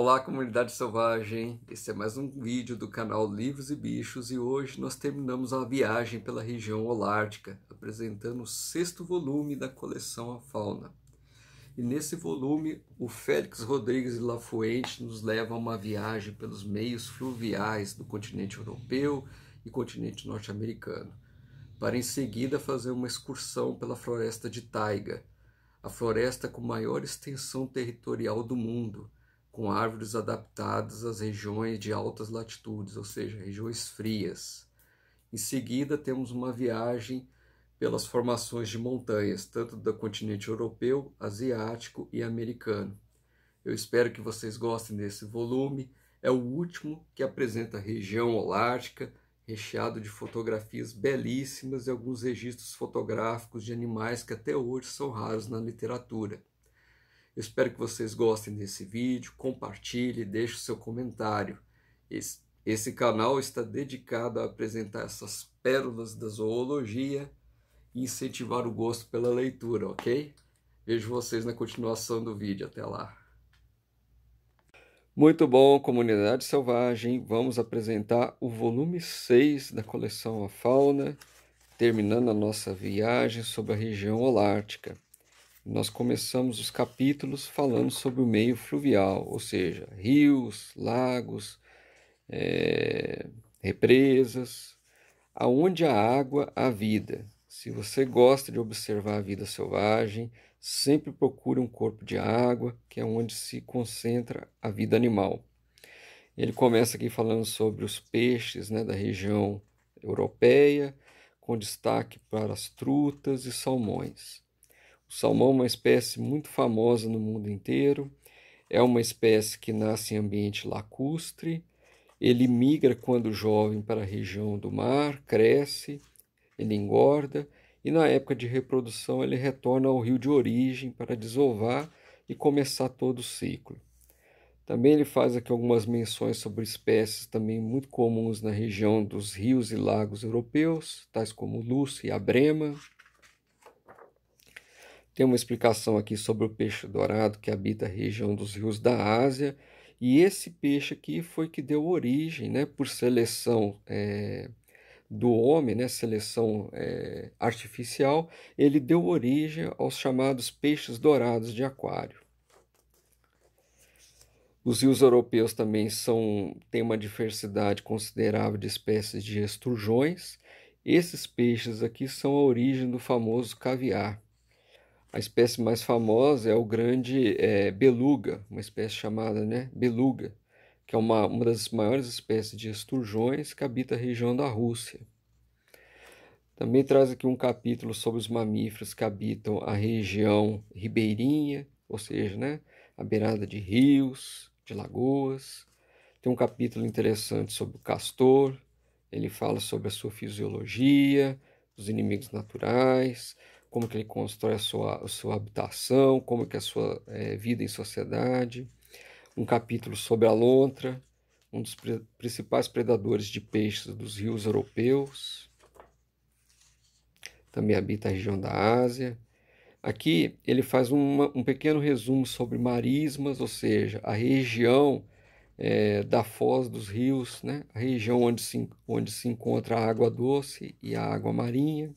Olá comunidade selvagem, esse é mais um vídeo do canal Livros e Bichos e hoje nós terminamos a viagem pela região holártica, apresentando o sexto volume da coleção A Fauna. E nesse volume, o Félix Rodrigues de Lafuente nos leva a uma viagem pelos meios fluviais do continente europeu e continente norte-americano, para em seguida fazer uma excursão pela floresta de taiga, a floresta com maior extensão territorial do mundo, com árvores adaptadas às regiões de altas latitudes, ou seja, regiões frias. Em seguida, temos uma viagem pelas formações de montanhas, tanto do continente europeu, asiático e americano. Eu espero que vocês gostem desse volume. É o último que apresenta a região holártica, recheado de fotografias belíssimas e alguns registros fotográficos de animais que até hoje são raros na literatura. Eu espero que vocês gostem desse vídeo, compartilhe, deixe o seu comentário. Esse, esse canal está dedicado a apresentar essas pérolas da zoologia e incentivar o gosto pela leitura, ok? Vejo vocês na continuação do vídeo. Até lá! Muito bom, comunidade selvagem. Vamos apresentar o volume 6 da coleção A Fauna, terminando a nossa viagem sobre a região holártica nós começamos os capítulos falando sobre o meio fluvial, ou seja, rios, lagos, é, represas, aonde a água há vida. Se você gosta de observar a vida selvagem, sempre procure um corpo de água, que é onde se concentra a vida animal. Ele começa aqui falando sobre os peixes né, da região europeia, com destaque para as trutas e salmões. O salmão é uma espécie muito famosa no mundo inteiro, é uma espécie que nasce em ambiente lacustre, ele migra quando jovem para a região do mar, cresce, ele engorda e na época de reprodução ele retorna ao rio de origem para desovar e começar todo o ciclo. Também ele faz aqui algumas menções sobre espécies também muito comuns na região dos rios e lagos europeus, tais como o lúcio e a brema, tem uma explicação aqui sobre o peixe dourado que habita a região dos rios da Ásia. E esse peixe aqui foi que deu origem, né, por seleção é, do homem, né, seleção é, artificial, ele deu origem aos chamados peixes dourados de aquário. Os rios europeus também são, têm uma diversidade considerável de espécies de esturjões. Esses peixes aqui são a origem do famoso caviar. A espécie mais famosa é o grande é, beluga, uma espécie chamada né, beluga, que é uma, uma das maiores espécies de esturjões que habita a região da Rússia. Também traz aqui um capítulo sobre os mamíferos que habitam a região ribeirinha, ou seja, né, a beirada de rios, de lagoas. Tem um capítulo interessante sobre o castor, ele fala sobre a sua fisiologia, os inimigos naturais, como que ele constrói a sua, a sua habitação, como que é a sua é, vida em sociedade, um capítulo sobre a lontra, um dos pre principais predadores de peixes dos rios europeus, também habita a região da Ásia. Aqui ele faz uma, um pequeno resumo sobre marismas, ou seja, a região é, da foz dos rios, né? a região onde se, onde se encontra a água doce e a água marinha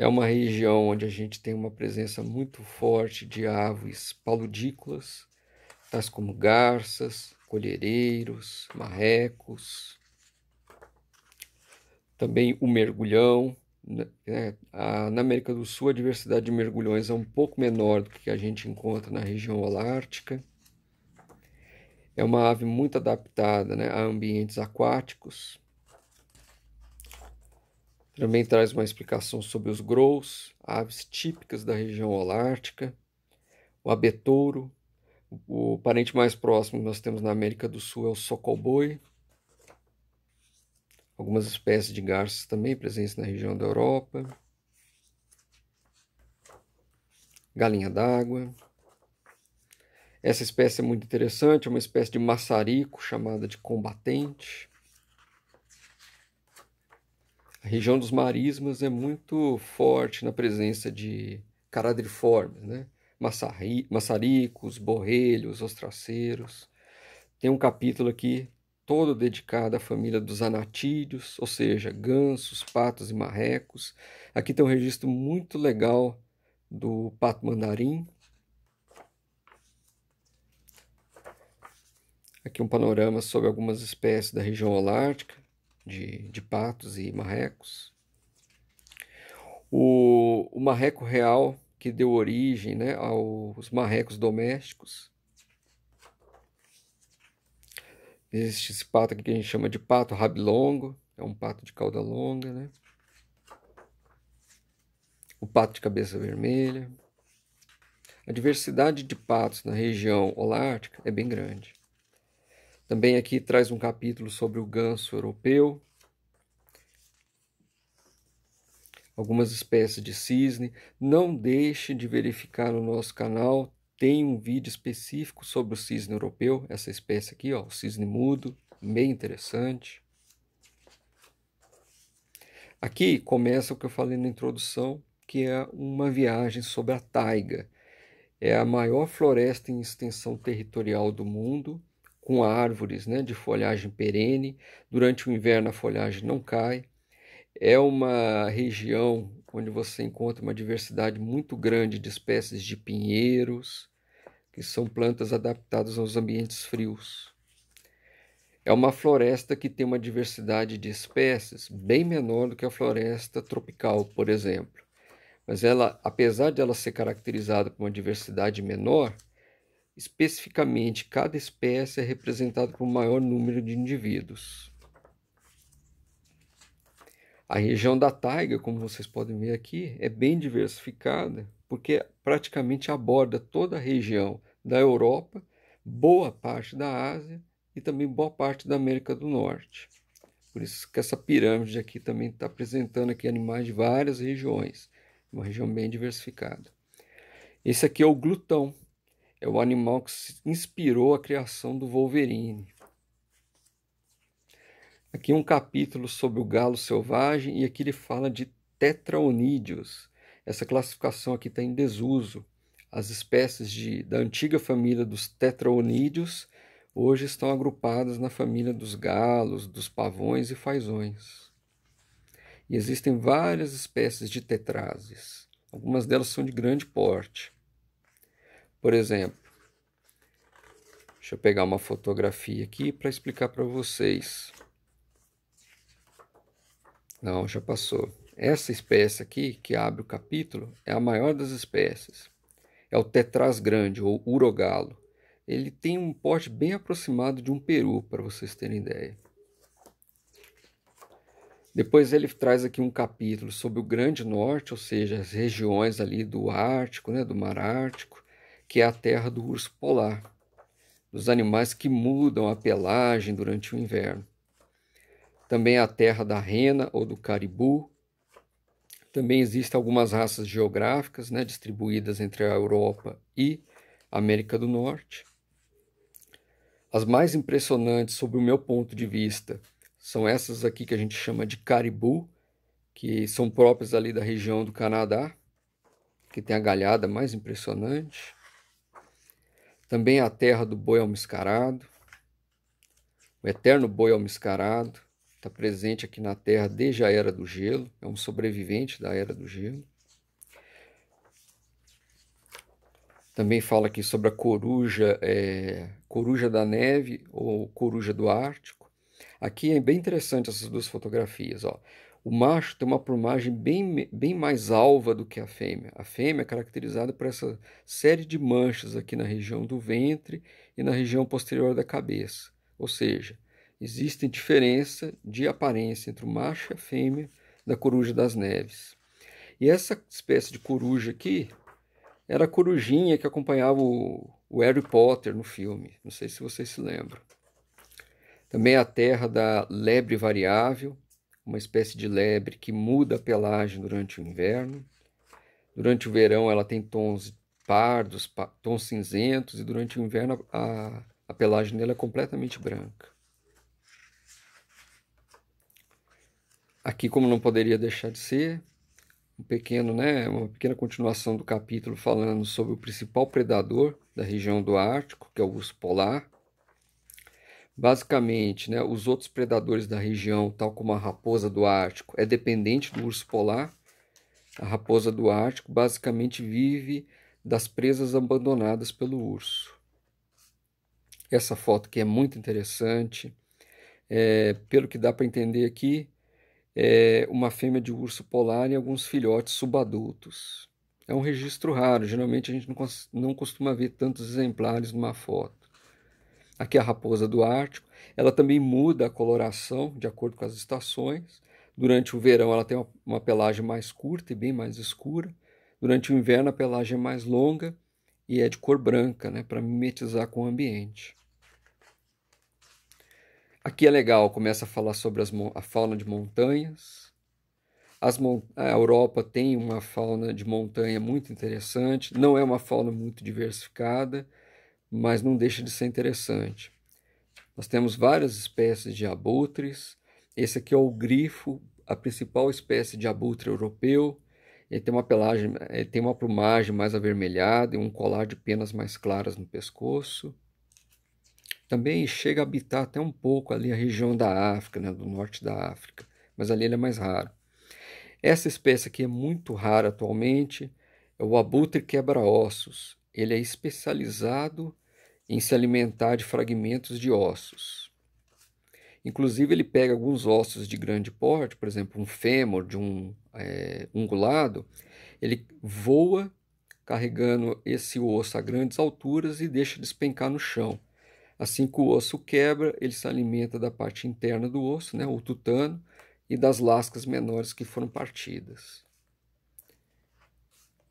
é uma região onde a gente tem uma presença muito forte de aves paludícolas, tais como garças, colhereiros, marrecos, também o mergulhão. Né? É, na América do Sul, a diversidade de mergulhões é um pouco menor do que a gente encontra na região holártica. É uma ave muito adaptada né, a ambientes aquáticos. Também traz uma explicação sobre os grows, aves típicas da região holártica, o abetouro, o parente mais próximo nós temos na América do Sul é o socolboi, algumas espécies de garças também presentes na região da Europa, galinha d'água. Essa espécie é muito interessante, é uma espécie de maçarico chamada de combatente. A região dos marismas é muito forte na presença de caradriformes, né? Massari, maçaricos, borrelhos, ostraceiros. Tem um capítulo aqui todo dedicado à família dos anatídeos, ou seja, gansos, patos e marrecos. Aqui tem um registro muito legal do pato mandarim. Aqui um panorama sobre algumas espécies da região holártica de, de patos e marrecos. O, o marreco real, que deu origem né, aos marrecos domésticos. Existe esse pato aqui que a gente chama de pato rabilongo, é um pato de cauda longa, né? O pato de cabeça vermelha. A diversidade de patos na região holártica é bem grande. Também aqui traz um capítulo sobre o ganso europeu, algumas espécies de cisne. Não deixe de verificar no nosso canal, tem um vídeo específico sobre o cisne europeu, essa espécie aqui, ó, o cisne mudo, bem interessante. Aqui começa o que eu falei na introdução, que é uma viagem sobre a taiga. É a maior floresta em extensão territorial do mundo com árvores né, de folhagem perene. Durante o inverno a folhagem não cai. É uma região onde você encontra uma diversidade muito grande de espécies de pinheiros, que são plantas adaptadas aos ambientes frios. É uma floresta que tem uma diversidade de espécies bem menor do que a floresta tropical, por exemplo. Mas ela, apesar de ela ser caracterizada por uma diversidade menor, Especificamente, cada espécie é representada por um maior número de indivíduos. A região da taiga, como vocês podem ver aqui, é bem diversificada, porque praticamente aborda toda a região da Europa, boa parte da Ásia e também boa parte da América do Norte. Por isso que essa pirâmide aqui também está apresentando aqui animais de várias regiões, uma região bem diversificada. Esse aqui é o glutão, é o animal que inspirou a criação do Wolverine. Aqui um capítulo sobre o galo selvagem e aqui ele fala de tetraonídeos. Essa classificação aqui está em desuso. As espécies de, da antiga família dos tetraonídeos hoje estão agrupadas na família dos galos, dos pavões e fazões. E existem várias espécies de tetrases. Algumas delas são de grande porte. Por exemplo, deixa eu pegar uma fotografia aqui para explicar para vocês. Não, já passou. Essa espécie aqui, que abre o capítulo, é a maior das espécies. É o tetraz grande, ou urogalo. Ele tem um porte bem aproximado de um peru, para vocês terem ideia. Depois ele traz aqui um capítulo sobre o Grande Norte, ou seja, as regiões ali do Ártico, né, do Mar Ártico, que é a terra do urso polar, dos animais que mudam a pelagem durante o inverno. Também é a terra da rena ou do caribu. Também existem algumas raças geográficas né, distribuídas entre a Europa e a América do Norte. As mais impressionantes, sob o meu ponto de vista, são essas aqui que a gente chama de caribu, que são próprias ali da região do Canadá, que tem a galhada mais impressionante. Também a terra do boi almiscarado. O eterno boi almiscarado está presente aqui na terra desde a era do gelo, é um sobrevivente da era do gelo. Também fala aqui sobre a coruja, é, coruja da neve ou coruja do Ártico. Aqui é bem interessante essas duas fotografias. Ó. O macho tem uma plumagem bem, bem mais alva do que a fêmea. A fêmea é caracterizada por essa série de manchas aqui na região do ventre e na região posterior da cabeça. Ou seja, existe diferença de aparência entre o macho e a fêmea da coruja das neves. E essa espécie de coruja aqui era a corujinha que acompanhava o, o Harry Potter no filme. Não sei se vocês se lembram. Também é a terra da lebre variável, uma espécie de lebre que muda a pelagem durante o inverno. Durante o verão ela tem tons pardos, tons cinzentos, e durante o inverno a, a pelagem dela é completamente branca. Aqui, como não poderia deixar de ser, um pequeno, né, uma pequena continuação do capítulo falando sobre o principal predador da região do Ártico, que é o urso polar. Basicamente, né, os outros predadores da região, tal como a raposa do Ártico, é dependente do urso polar. A raposa do Ártico basicamente vive das presas abandonadas pelo urso. Essa foto que é muito interessante, é, pelo que dá para entender aqui, é uma fêmea de urso polar e alguns filhotes subadultos. É um registro raro, geralmente a gente não, não costuma ver tantos exemplares numa foto. Aqui é a raposa do Ártico, ela também muda a coloração de acordo com as estações. Durante o verão ela tem uma, pelagem mais curta e bem mais escura. Durante o inverno a pelagem é mais longa e é de cor branca, né, para mimetizar com o ambiente. Aqui é legal, começa a falar sobre as, a fauna de montanhas. As, a Europa tem uma fauna de montanha muito interessante, não é uma fauna muito diversificada, mas não deixa de ser interessante. Nós temos várias espécies de abutres. Esse aqui é o grifo, a principal espécie de abutre europeu. Ele tem uma pelagem, tem uma plumagem mais avermelhada e um colar de penas mais claras no pescoço. Também chega a habitar até um pouco ali a região da África, né, do norte da África, mas ali ele é mais raro. Essa espécie aqui é muito rara atualmente, é o abutre quebra-ossos ele é especializado em se alimentar de fragmentos de ossos. Inclusive, ele pega alguns ossos de grande porte, por exemplo, um fêmur de um é, ungulado, ele voa carregando esse osso a grandes alturas e deixa despencar no chão. Assim que o osso quebra, ele se alimenta da parte interna do osso, né, o tutano, e das lascas menores que foram partidas.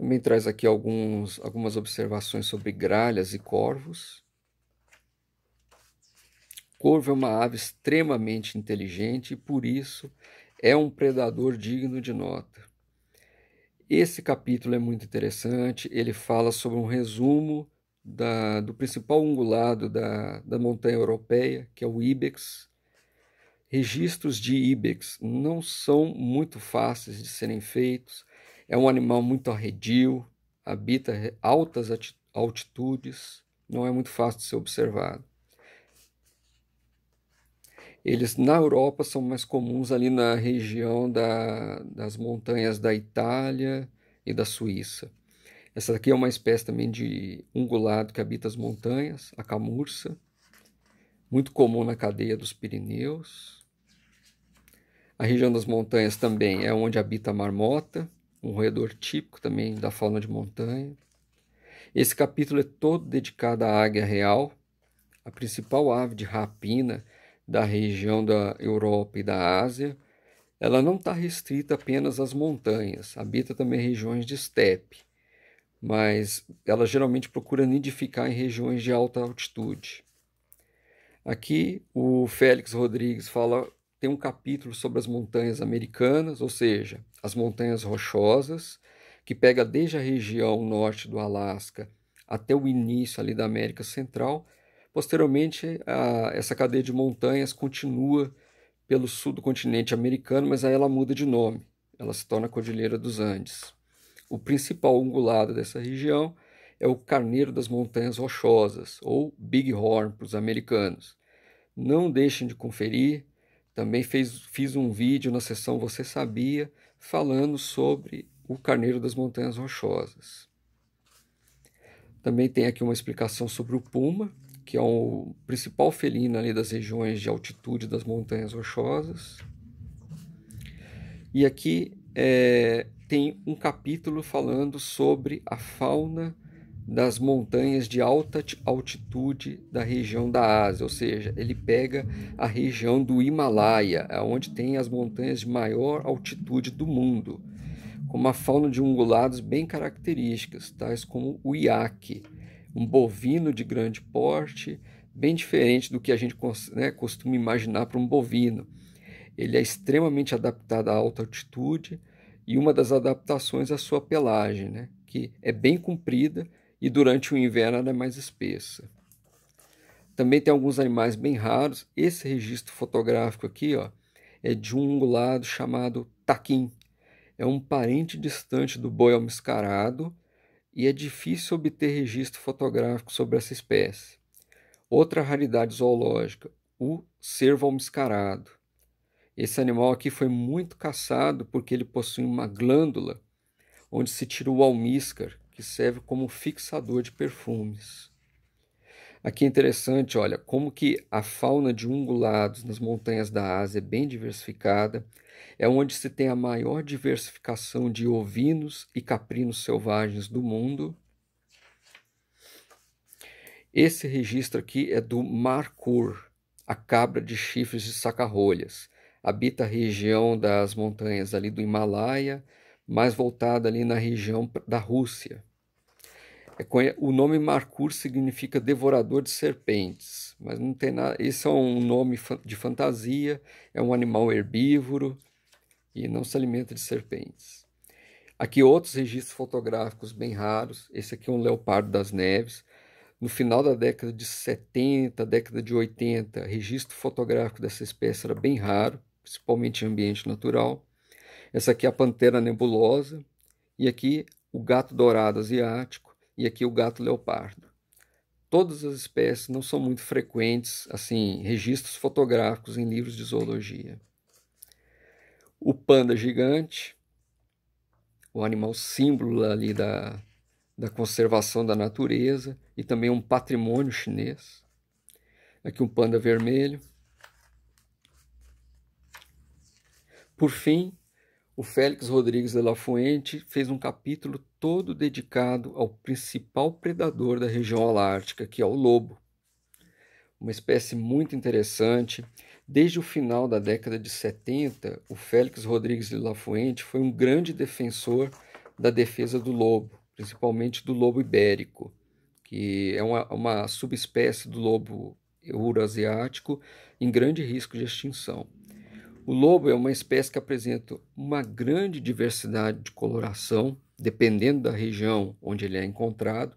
Também traz aqui alguns, algumas observações sobre gralhas e corvos. Corvo é uma ave extremamente inteligente e, por isso, é um predador digno de nota. Esse capítulo é muito interessante, ele fala sobre um resumo da, do principal ungulado da, da montanha europeia, que é o Ibex. Registros de Ibex não são muito fáceis de serem feitos, é um animal muito arredio, habita altas altitudes, não é muito fácil de ser observado. Eles na Europa são mais comuns ali na região da, das montanhas da Itália e da Suíça. Essa aqui é uma espécie também de ungulado que habita as montanhas, a camurça, muito comum na cadeia dos Pirineus. A região das montanhas também é onde habita a marmota um roedor típico também da fauna de montanha. Esse capítulo é todo dedicado à águia real, a principal ave de rapina da região da Europa e da Ásia. Ela não está restrita apenas às montanhas, habita também regiões de estepe, mas ela geralmente procura nidificar em regiões de alta altitude. Aqui o Félix Rodrigues fala tem um capítulo sobre as montanhas americanas, ou seja, as montanhas rochosas, que pega desde a região norte do Alasca até o início ali da América Central. Posteriormente, a, essa cadeia de montanhas continua pelo sul do continente americano, mas aí ela muda de nome. Ela se torna a Cordilheira dos Andes. O principal ungulado dessa região é o Carneiro das Montanhas Rochosas, ou Big Horn para os americanos. Não deixem de conferir também fez, fiz um vídeo na sessão Você Sabia, falando sobre o Carneiro das Montanhas Rochosas. Também tem aqui uma explicação sobre o puma, que é o principal felino ali das regiões de altitude das Montanhas Rochosas. E aqui é, tem um capítulo falando sobre a fauna das montanhas de alta altitude da região da Ásia, ou seja, ele pega a região do Himalaia, é onde tem as montanhas de maior altitude do mundo, com uma fauna de ungulados bem características, tais como o iaque, um bovino de grande porte, bem diferente do que a gente né, costuma imaginar para um bovino. Ele é extremamente adaptado à alta altitude e uma das adaptações é a sua pelagem, né, que é bem comprida, e durante o inverno ela é mais espessa. Também tem alguns animais bem raros. Esse registro fotográfico aqui ó, é de um ungulado chamado taquim. É um parente distante do boi almiscarado e é difícil obter registro fotográfico sobre essa espécie. Outra raridade zoológica, o cervo almiscarado. Esse animal aqui foi muito caçado porque ele possui uma glândula onde se tira o almíscar, que serve como fixador de perfumes. Aqui é interessante, olha, como que a fauna de ungulados nas montanhas da Ásia é bem diversificada, é onde se tem a maior diversificação de ovinos e caprinos selvagens do mundo. Esse registro aqui é do marcur, a cabra de chifres de sacarrolhas. Habita a região das montanhas ali do Himalaia, mais voltada ali na região da Rússia. É o nome Marcur significa devorador de serpentes, mas não tem nada. Esse é um nome de fantasia, é um animal herbívoro e não se alimenta de serpentes. Aqui outros registros fotográficos bem raros. Esse aqui é um leopardo das neves. No final da década de 70, década de 80, registro fotográfico dessa espécie era bem raro, principalmente em ambiente natural. Essa aqui é a pantera nebulosa e aqui o gato dourado asiático e aqui o gato leopardo. Todas as espécies não são muito frequentes, assim, registros fotográficos em livros de zoologia. O panda gigante, o animal símbolo ali da, da conservação da natureza e também um patrimônio chinês. Aqui um panda vermelho. Por fim, o Félix Rodrigues de La Fuente fez um capítulo todo dedicado ao principal predador da região holártica, que é o lobo. Uma espécie muito interessante. Desde o final da década de 70, o Félix Rodrigues de La Fuente foi um grande defensor da defesa do lobo, principalmente do lobo ibérico, que é uma, uma subespécie do lobo euroasiático em grande risco de extinção. O lobo é uma espécie que apresenta uma grande diversidade de coloração, dependendo da região onde ele é encontrado.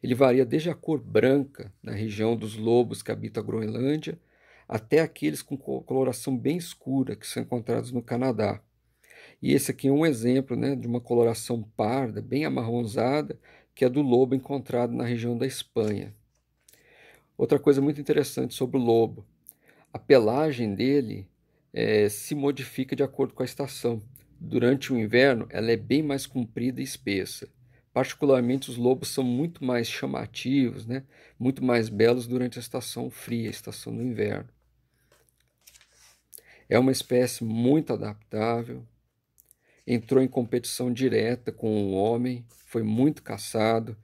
Ele varia desde a cor branca, na região dos lobos que habitam a Groenlândia, até aqueles com coloração bem escura que são encontrados no Canadá. E esse aqui é um exemplo né, de uma coloração parda, bem amarronzada, que é do lobo encontrado na região da Espanha. Outra coisa muito interessante sobre o lobo: a pelagem dele é, se modifica de acordo com a estação. Durante o inverno, ela é bem mais comprida e espessa. Particularmente, os lobos são muito mais chamativos, né? muito mais belos durante a estação fria, a estação do inverno. É uma espécie muito adaptável, entrou em competição direta com o homem, foi muito caçado.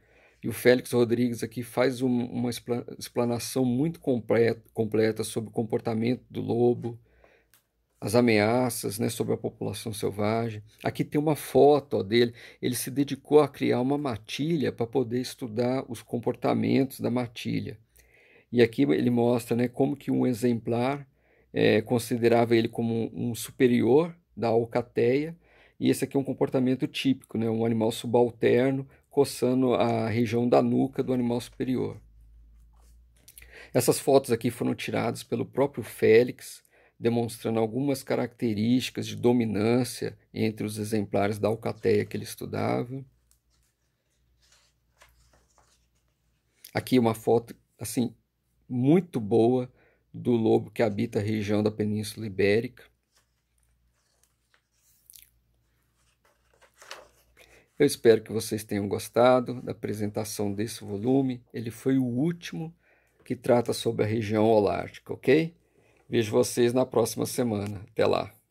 E o Félix Rodrigues aqui faz um, uma explanação muito completa, completa sobre o comportamento do lobo, as ameaças né, sobre a população selvagem. Aqui tem uma foto ó, dele. Ele se dedicou a criar uma matilha para poder estudar os comportamentos da matilha. E aqui ele mostra né, como que um exemplar é, considerava ele como um superior da alcateia. E esse aqui é um comportamento típico, né, um animal subalterno coçando a região da nuca do animal superior. Essas fotos aqui foram tiradas pelo próprio Félix, demonstrando algumas características de dominância entre os exemplares da alcateia que ele estudava. Aqui uma foto assim muito boa do lobo que habita a região da Península Ibérica. Eu espero que vocês tenham gostado da apresentação desse volume. Ele foi o último que trata sobre a região holártica, ok? Vejo vocês na próxima semana. Até lá.